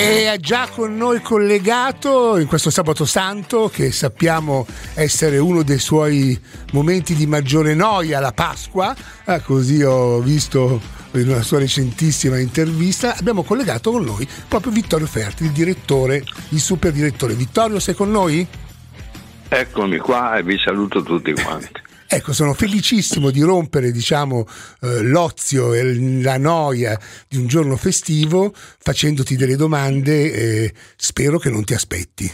E è già con noi collegato in questo sabato santo che sappiamo essere uno dei suoi momenti di maggiore noia, la Pasqua, ah, così ho visto in una sua recentissima intervista, abbiamo collegato con noi proprio Vittorio Ferti, il direttore, il super direttore. Vittorio, sei con noi? Eccomi qua e vi saluto tutti quanti. Ecco, sono felicissimo di rompere diciamo, eh, l'ozio e la noia di un giorno festivo facendoti delle domande e spero che non ti aspetti.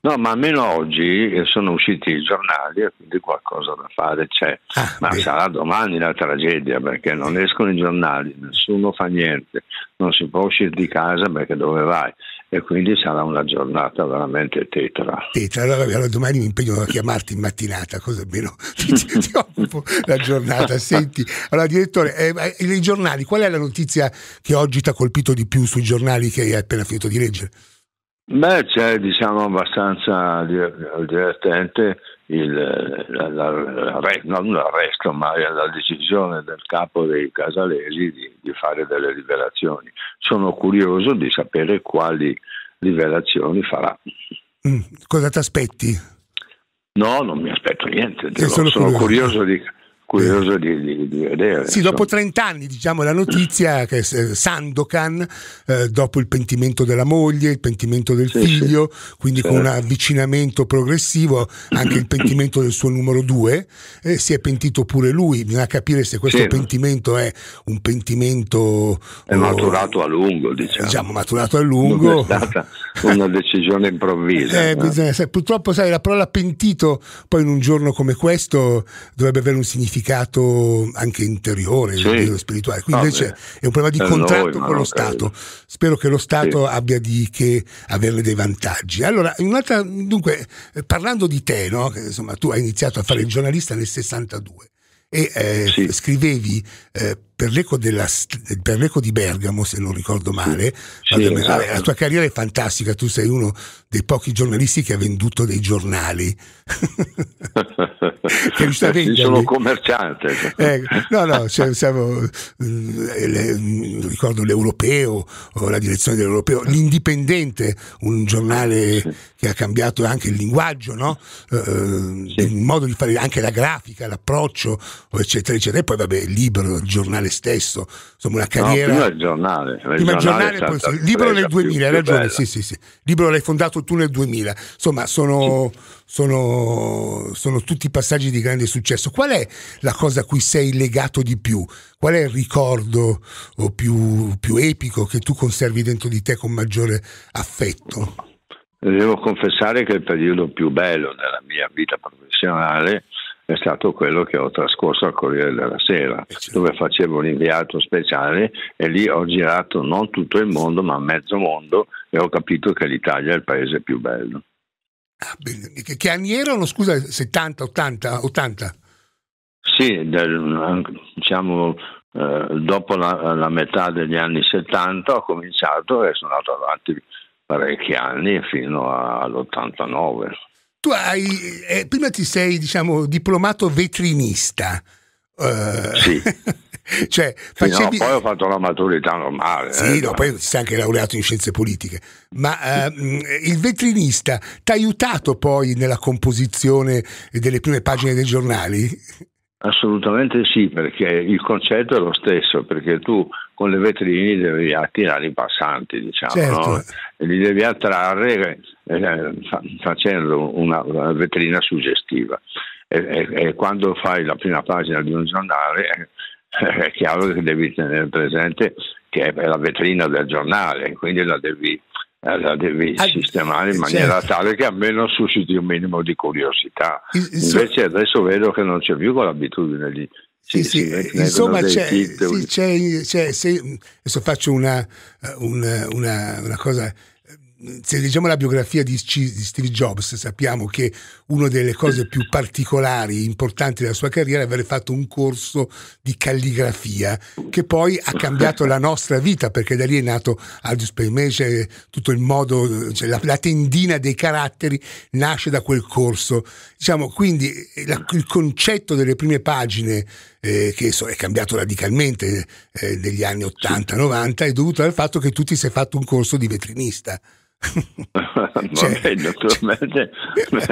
No, ma almeno oggi eh, sono usciti i giornali e quindi qualcosa da fare c'è. Ah, ma beh. sarà domani la tragedia perché non escono i giornali, nessuno fa niente, non si può uscire di casa perché dove vai? e quindi sarà una giornata veramente tetra. Tetra, allora, domani mi impegno a chiamarti in mattinata, cosa almeno ti, ti occupo la giornata. Senti, allora direttore, eh, eh, i giornali, qual è la notizia che oggi ti ha colpito di più sui giornali che hai appena finito di leggere? Beh, c'è diciamo abbastanza divertente il, l'arresto, non l'arresto, ma la decisione del capo dei casalesi di, di, fare delle rivelazioni. Sono curioso di sapere quali rivelazioni farà. Mm, cosa ti aspetti? No, non mi aspetto niente. Sono curioso. curioso di curioso di, di, di, vedere. Sì, dopo 30 anni, diciamo, la notizia che eh, Sandokan, eh, dopo il pentimento della moglie, il pentimento del sì, figlio, sì. quindi certo. con un avvicinamento progressivo, anche il pentimento del suo numero due, eh, si è pentito pure lui. Bisogna capire se questo sì. pentimento è un pentimento... È oh, maturato a lungo, diciamo. Diciamo, maturato a lungo. Non è stata una decisione improvvisa. Eh, bisogna, purtroppo, sai, la parola pentito, poi in un giorno come questo, dovrebbe avere un significato significato anche interiore, sì. spirituale. Qui invece è un problema di eh, contratto noi, con lo eh. Stato. Spero che lo Stato sì. abbia di che averne dei vantaggi. Allora, dunque, eh, parlando di te, no? insomma, tu hai iniziato a fare il giornalista nel 62 e eh, sì. scrivevi eh, per l'eco, della, per l'eco, di Bergamo, se non ricordo male, sì, esatto. la tua carriera è fantastica, tu sei uno dei pochi giornalisti che ha venduto dei giornali. che riuscita Sono commerciante. Eh, no, no, cioè, siamo, eh, le, mm, ricordo l'Europeo, la direzione dell'Europeo, l'Indipendente, un giornale sì. che ha cambiato anche il linguaggio, no? eh, eh sì. il modo di fare anche la grafica, l'approccio, eccetera, eccetera. E poi vabbè, il libro, il giornale giornale stesso, insomma una carriera... No, prima il giornale. Prima il giornale, giornale poi, libro nel 2000, hai ragione, sì, sì, sì. Libro l'hai fondato tu nel 2000, insomma sono, sono, sono tutti passaggi di grande successo. Qual è la cosa a cui sei legato di più? Qual è il ricordo più, più epico che tu conservi dentro di te con maggiore affetto? Devo confessare che il periodo più bello della mia vita professionale è stato quello che ho trascorso al Corriere della Sera, eh, certo. dove facevo l'inviato speciale e lì ho girato non tutto il mondo, ma mezzo mondo e ho capito che l'Italia è il paese più bello. Ah, che, che anni erano? Scusa, 70, 80, 80? Sì, del, diciamo eh, dopo la, la, metà degli anni 70 ho cominciato e sono andato avanti parecchi anni fino all'89 tu hai, eh, prima ti sei, diciamo, diplomato vetrinista. Uh, sì. cioè, facevi... no, poi ho fatto la maturità normale. Sì, eh, no, ma... Cioè. poi ti sei anche laureato in scienze politiche. Ma uh, il vetrinista ti ha aiutato poi nella composizione delle prime pagine dei giornali? Assolutamente sì, perché il concetto è lo stesso, perché tu con le vetrine devi attirare i passanti, diciamo, certo. no? e li devi attrarre eh, facendo una, una vetrina suggestiva. E, e, e, quando fai la prima pagina di un giornale eh, è chiaro che devi tenere presente che è la vetrina del giornale, quindi la devi eh, la devi ah, sistemare in maniera certo. tale che almeno susciti un minimo di curiosità. Il, Invece so... adesso vedo che non c'è più quell'abitudine lì. Sì, sì, eh, sì, insomma, c'è, c'è, c'è, se, adesso faccio una, una, una, una cosa se leggiamo la biografia di, Steve Jobs sappiamo che una delle cose più particolari, e importanti della sua carriera è aver fatto un corso di calligrafia che poi ha cambiato la nostra vita perché da lì è nato Aldous Payne, c'è tutto il modo, cioè la, la, tendina dei caratteri nasce da quel corso. Diciamo, quindi la, il concetto delle prime pagine eh, che so, è cambiato radicalmente eh, negli anni 80-90 è dovuto al fatto che tu ti sei fatto un corso di vetrinista. cioè, Vabbè, cioè. naturalmente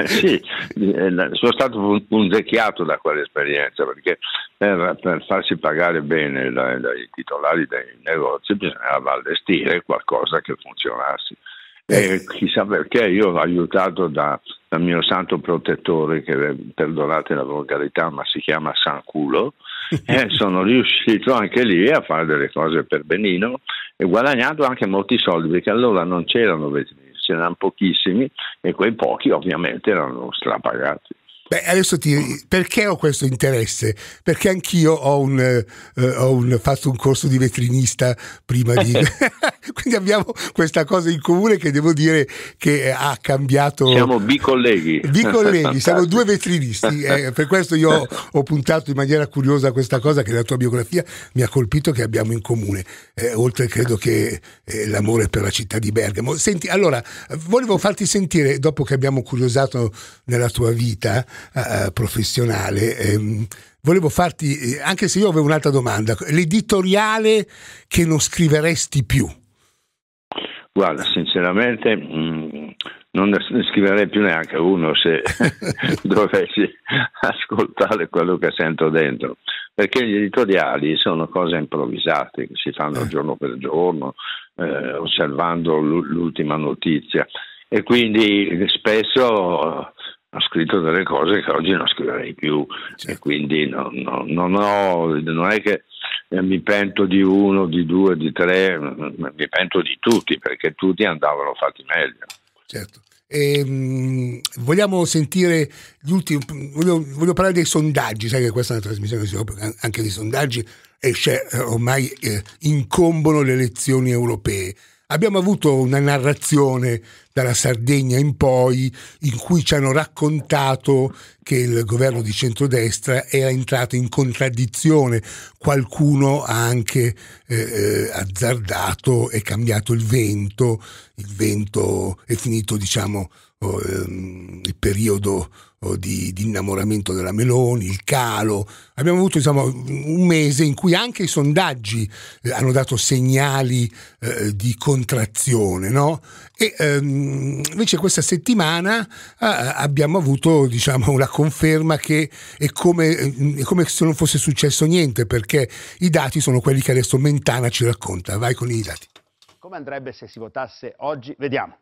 sì, eh, sono stato punzecchiato da quell'esperienza perché per, per farsi pagare bene dai, dai titolari dei negozi bisognava allestire qualcosa che funzionasse eh, eh chissà perché io aiutato da, dal mio santo protettore, che eh, perdonate la volgarità, ma si chiama San Culo, eh, sono riuscito anche lì a fare delle cose per benino e guadagnato anche molti soldi, perché allora non c'erano vetrini, c'erano pochissimi e quei pochi ovviamente erano strapagati. Beh, adesso ti, perché ho questo interesse? Perché anch'io ho, un, eh, ho un, fatto un corso di vetrinista prima di... Quindi abbiamo questa cosa in comune che devo dire che eh, ha cambiato... Siamo bicolleghi. Bicolleghi, siamo due vetrinisti. Eh, per questo io ho, ho, puntato in maniera curiosa a questa cosa che la tua biografia mi ha colpito che abbiamo in comune. Eh, oltre credo che eh, l'amore per la città di Bergamo. Senti, allora, volevo farti sentire, dopo che abbiamo curiosato nella tua vita, eh, eh, professionale. Ehm, volevo farti, eh, anche se io avevo un'altra domanda, l'editoriale che non scriveresti più? Guarda, sinceramente mm, non ne scriverei più neanche uno se dovessi ascoltare quello che sento dentro, perché gli editoriali sono cose improvvisate che si fanno giorno per giorno, eh, osservando l'ultima notizia e quindi spesso ha scritto delle cose che oggi non scriverei più certo. e quindi no, no, non, ho, non è che eh, mi pento di uno, di due, di tre, mi pento di tutti perché tutti andavano fatti meglio. Certo. E, ehm, mh, vogliamo sentire gli ultimi, voglio, voglio, parlare dei sondaggi, sai che questa è una trasmissione che si occupa anche dei sondaggi e eh, ormai eh, incombono le elezioni europee. Abbiamo avuto una narrazione dalla Sardegna in poi in cui ci hanno raccontato che il governo di centrodestra era entrato in contraddizione. Qualcuno ha anche eh, eh azzardato e cambiato il vento. Il vento è finito, diciamo, oh, ehm, il periodo di, di, innamoramento della Meloni, il calo. Abbiamo avuto diciamo, un mese in cui anche i sondaggi eh, hanno dato segnali eh, di contrazione. No? E ehm, invece questa settimana eh, abbiamo avuto diciamo, la conferma che è come, mm, è come, se non fosse successo niente, perché i dati sono quelli che adesso Mentana ci racconta. Vai con i dati. Come andrebbe se si votasse oggi? Vediamo.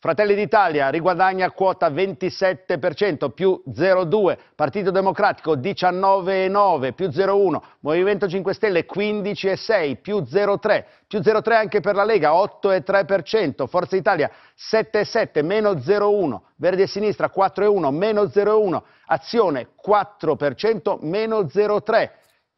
Fratelli d'Italia riguadagna quota 27%, più 0,2%, Partito Democratico 19,9%, più 0,1%, Movimento 5 Stelle 15,6%, più 0,3%, più 0,3% anche per la Lega 8,3%, Forza Italia 7,7%, meno 0,1%, Verde e Sinistra 4,1%, meno 0,1%, Azione 4%, meno 0,3%.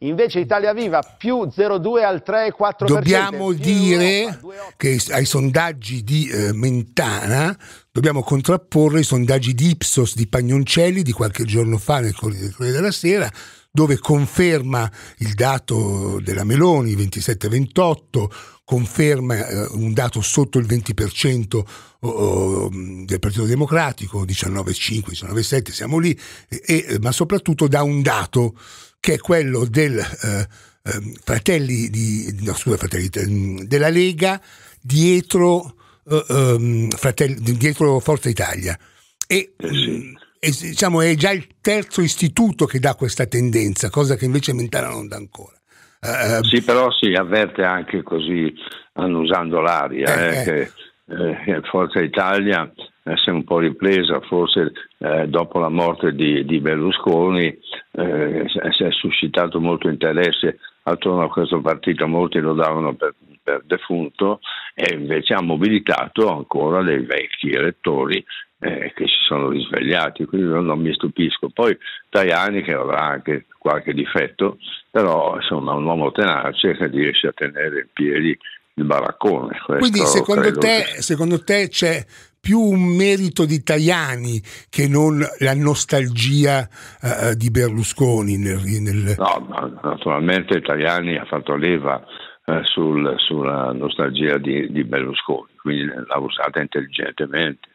Invece Italia Viva più 0,2 al 3,4%. Dobbiamo dire che ai sondaggi di eh, Mentana dobbiamo contrapporre i sondaggi di Ipsos di Pagnoncelli di qualche giorno fa nel Corriere della Sera dove conferma il dato della Meloni 27-28, conferma eh, un dato sotto il 20% oh, oh, del Partito Democratico, 19,5-19,7, siamo lì, e, e, ma soprattutto da un dato che è quello del eh, ehm, fratelli di, no, scusa, fratelli, mm, della Lega dietro, um, eh, ehm, fratelli, dietro Forza Italia. E, eh, sì. Mm, e, diciamo, è già il terzo istituto che dà questa tendenza, cosa che invece Mentana non dà ancora. Uh, sì, però si avverte anche così, annusando l'aria. Eh, eh, che eh, Forza Italia eh, si è un po' ripresa, forse eh, dopo la morte di, di Berlusconi eh, si è suscitato molto interesse attorno a questo partito, molti lo davano per, per defunto e invece ha mobilitato ancora dei vecchi elettori eh, che si sono risvegliati, quindi non, non, mi stupisco. Poi Tajani che avrà anche qualche difetto, però insomma è un uomo tenace che riesce a tenere in piedi il baraccone. Quindi secondo te, che... secondo te c'è più un merito di Tajani che non la nostalgia eh, di Berlusconi. Nel, nel... No, naturalmente Tajani ha fatto leva eh, sul, sulla nostalgia di, di, Berlusconi, quindi l'ha usata intelligentemente.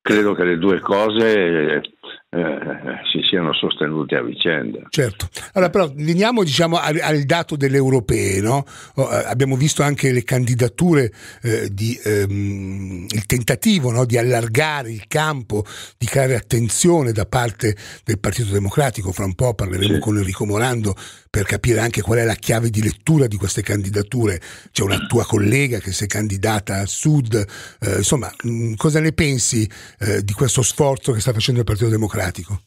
Credo che le due cose eh, si siano sostenuti a vicenda. Certo, allora però veniamo diciamo, al, al, dato delle europee, no? oh, abbiamo visto anche le candidature, eh, di, ehm, il tentativo no? di allargare il campo, di creare attenzione da parte del Partito Democratico, fra un po' parleremo sì. con Enrico Morando per capire anche qual è la chiave di lettura di queste candidature, c'è una tua collega che si è candidata al Sud, eh, insomma mh, mm, cosa ne pensi eh, di questo sforzo che sta facendo il Partito Democratico? democratico?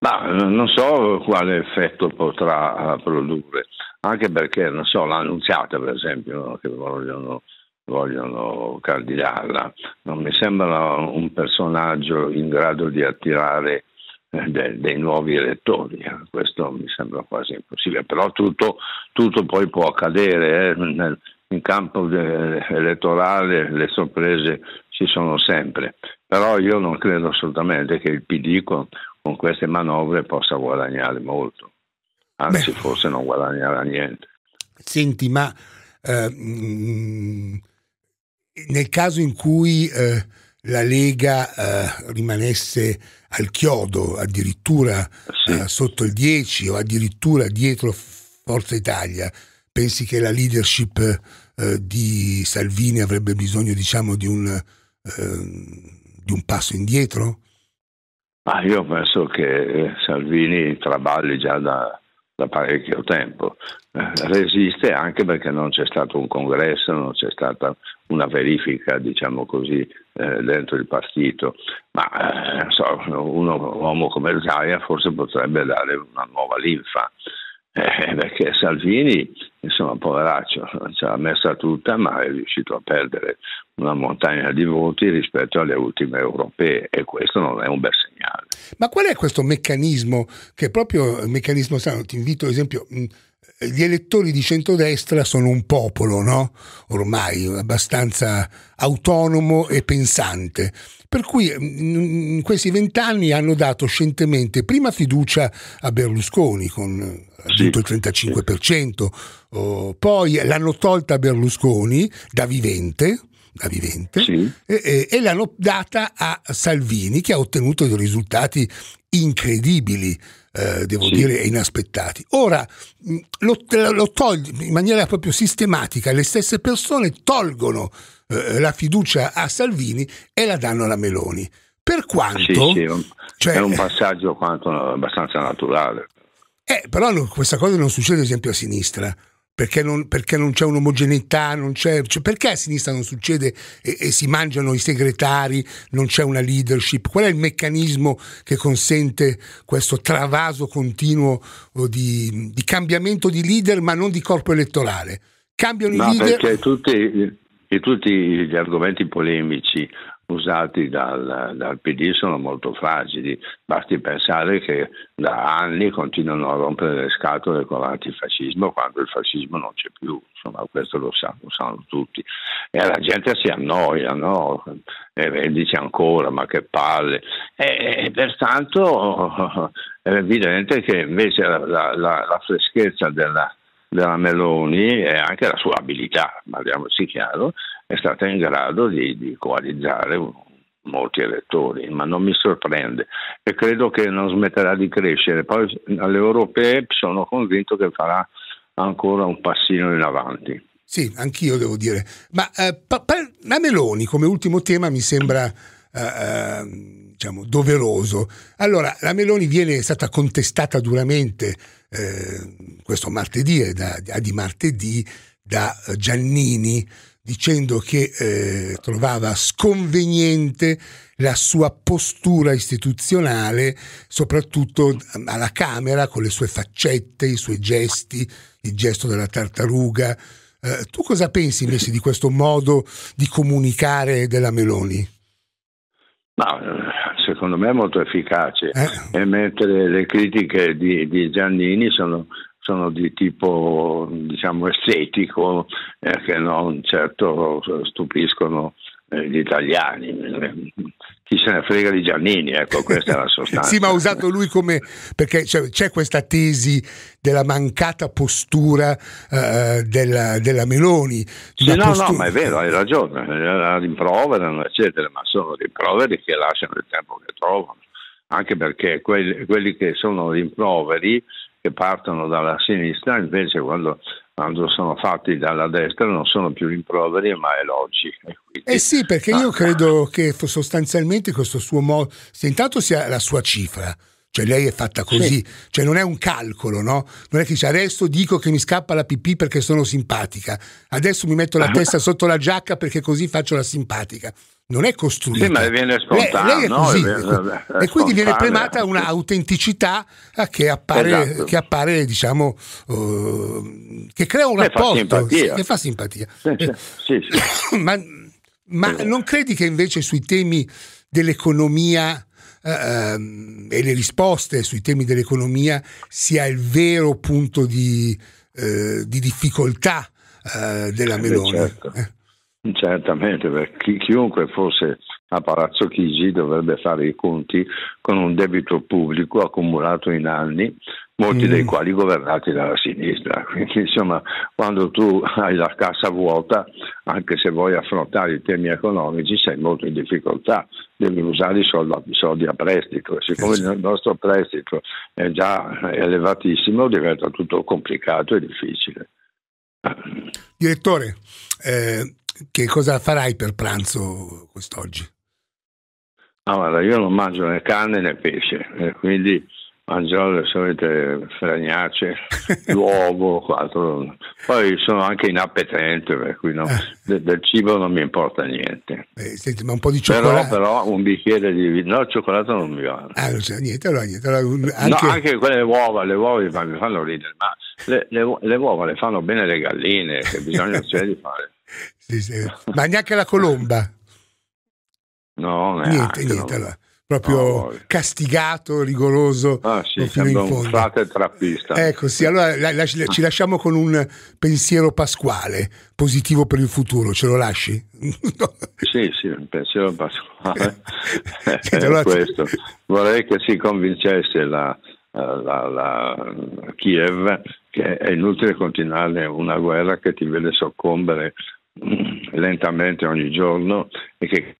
Ma eh, non so quale effetto potrà eh, produrre, anche perché, non so, l'annunziata per esempio, che vogliono, vogliono candidarla, non mi sembra un personaggio in grado di attirare eh, dei, dei nuovi elettori, questo mi sembra quasi impossibile, però tutto, tutto poi può accadere, eh? Nel, in campo elettorale le sorprese ci sono sempre però io non credo assolutamente che il PD con, con queste manovre possa guadagnare molto, anzi Beh. forse non guadagnerà niente. Senti, ma eh, mm, nel caso in cui eh, la Lega eh, rimanesse al chiodo, addirittura sì. Eh, sotto il 10 o addirittura dietro Forza Italia, pensi che la leadership eh, di Salvini avrebbe bisogno diciamo, di un eh, di un passo indietro? Ah, io penso che eh, Salvini traballi già da, da parecchio tempo. Eh, resiste anche perché non c'è stato un congresso, non c'è stata una verifica, diciamo così, eh, dentro il partito. Ma eh, so, uno, un uomo come Zaia forse potrebbe dare una nuova linfa eh, perché Salvini, insomma, poveraccio, ce l'ha messa tutta, ma è riuscito a perdere una montagna di voti rispetto alle ultime europee e questo non è un bel segnale. Ma qual è questo meccanismo che è proprio il meccanismo sano? Ti invito ad esempio mm, gli elettori di centrodestra sono un popolo, no? Ormai abbastanza autonomo e pensante. Per cui mm, mm, in questi vent'anni hanno dato scientemente prima fiducia a Berlusconi con eh, sì, il 35%, sì. oh, poi l'hanno tolta a Berlusconi da vivente, da vivente sì. e, e, e, l'hanno data a Salvini che ha ottenuto dei risultati incredibili. Eh, devo sì. dire inaspettati. Ora mm, lo, lo togli in maniera proprio sistematica, le stesse persone tolgono eh, la fiducia a Salvini e la danno alla Meloni. Per quanto... Sì, sì, cioè, è un eh, passaggio quanto, eh, abbastanza naturale. Eh, però no, questa cosa non succede ad esempio a sinistra. Perché non, perché non, c'è un'omogeneità, non c'è, cioè perché a sinistra non succede e, e, si mangiano i segretari, non c'è una leadership? Qual è il meccanismo che consente questo travaso continuo oh, di, di cambiamento di leader ma non di corpo elettorale? Cambiano no, i leader. Perché tutti, e tutti gli argomenti polemici usati dal, dal, PD sono molto fragili, basti pensare che da anni continuano a rompere le scatole con l'antifascismo quando il fascismo non c'è più, insomma questo lo sanno, lo sanno tutti e la gente si annoia, no? e, dice ancora ma che palle e, e pertanto è eh, evidente che invece la, la, la freschezza della della Meloni e anche la sua abilità, parliamoci chiaro, è stata in grado di, di coalizzare molti elettori, ma non mi sorprende e credo che non smetterà di crescere. Poi alle europee sono convinto che farà ancora un passino in avanti. Sì, anch'io devo dire, ma eh, pa- pa- la Meloni come ultimo tema mi sembra eh, ehm, diciamo, doveroso. Allora, la Meloni viene stata contestata duramente eh, questo martedì, eh, da, di martedì, da Giannini, dicendo che eh, trovava sconveniente la sua postura istituzionale, soprattutto ehm, alla Camera, con le sue faccette, i suoi gesti, il gesto della tartaruga. Eh, tu cosa pensi invece di questo modo di comunicare della Meloni? No, eh, secondo me è molto efficace. Eh? E mentre le critiche di, di Giannini sono, sono, di tipo diciamo estetico, eh, che non certo stupiscono eh, gli italiani. Eh, chi se ne frega di Giannini, ecco, questa è la sostanza. sì, ma ha usato lui come perché cioè, c'è questa tesi della mancata postura eh, della, della, Meloni. Sì, no, postura... no, ma è vero, hai ragione. La Rimproverano, eccetera, ma sono rimproveri che lasciano il tempo che trovano, anche perché quelli, quelli che sono rimproveri che partono dalla sinistra, invece quando quando sono fatti dalla destra non sono più rimproveri ma elogi. Quindi... Eh sì, perché io ah. credo che sostanzialmente questo suo modo, se intanto sia la sua cifra, cioè lei è fatta così, sì. cioè non è un calcolo, no? Non è che dice adesso dico che mi scappa la pipì perché sono simpatica, adesso mi metto la testa sotto la giacca perché così faccio la simpatica non è costruita. Sì, ma viene spontanea. Lei, lei no? così, viene, e quindi viene premata un'autenticità eh, che appare, esatto. che appare diciamo, uh, che crea un Beh, rapporto, fa che fa simpatia. Sì, eh, sì, ma, ma eh. non credi che invece sui temi dell'economia uh, e le risposte sui temi dell'economia sia il vero punto di, uh, di difficoltà della Meloni? Certo. Certamente, perché chiunque fosse a Palazzo Chigi dovrebbe fare i conti con un debito pubblico accumulato in anni, molti mm. dei quali governati dalla sinistra. Quindi insomma, quando tu hai la cassa vuota, anche se vuoi affrontare i temi economici, sei molto in difficoltà, devi usare i soldi, soldi a prestito siccome esatto. il nostro prestito è già elevatissimo, diventa tutto complicato e difficile. Ah. Direttore, eh, che cosa farai per pranzo quest'oggi? Allora, ah, io non mangio né carne né pesce, eh, quindi mangerò le solite fragnacce, l'uovo, quattro. Poi sono anche inappetente, per cui no, ah. de- del cibo non mi importa niente. Beh, senti, ma un po' di cioccolato. Però, però un bicchiere di vino, no, il cioccolato non mi va. Vale. Ah, non c'è niente, allora niente. Allora, un, anche... No, anche quelle uova, le uova mi fanno ridere, ma le, le, le uova le fanno bene le galline, che bisogna cioè, di fare ma neanche la colomba. No, neanche, niente, niente. No. proprio no, castigato, rigoroso ah, sì, fino in fondo. Frate trappista. Ecco, sì, allora la, la, ci lasciamo con un pensiero pasquale, positivo per il futuro, ce lo lasci? no. Sì, sì, un pensiero pasquale. Eh. sì, allora... questo. Vorrei che si convincesse la, la Kiev che è inutile continuare una guerra che ti vede soccombere Mm, lentamente ogni giorno e che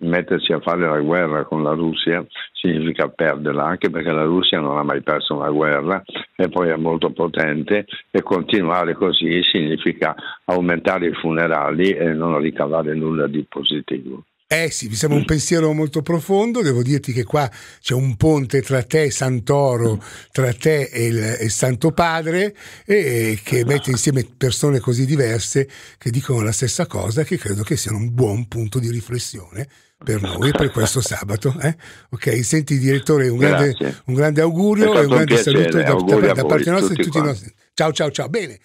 mettersi a fare la guerra con la Russia significa perderla, anche perché la Russia non ha mai perso una guerra e poi è molto potente e continuare così significa aumentare i funerali e non ricavare nulla di positivo. Eh sì, mi sembra un mm. pensiero molto profondo, devo dirti che qua c'è un ponte tra te e Santoro, mm. tra te e il, e Santo Padre, e che mette insieme persone così diverse che dicono la stessa cosa, che credo che sia un buon punto di riflessione per noi per questo sabato. Eh? Ok, senti direttore, un, grande, un grande, augurio e un grande piacere, saluto da, da, da parte nostra e tutti i nostri. Ciao ciao ciao, bene.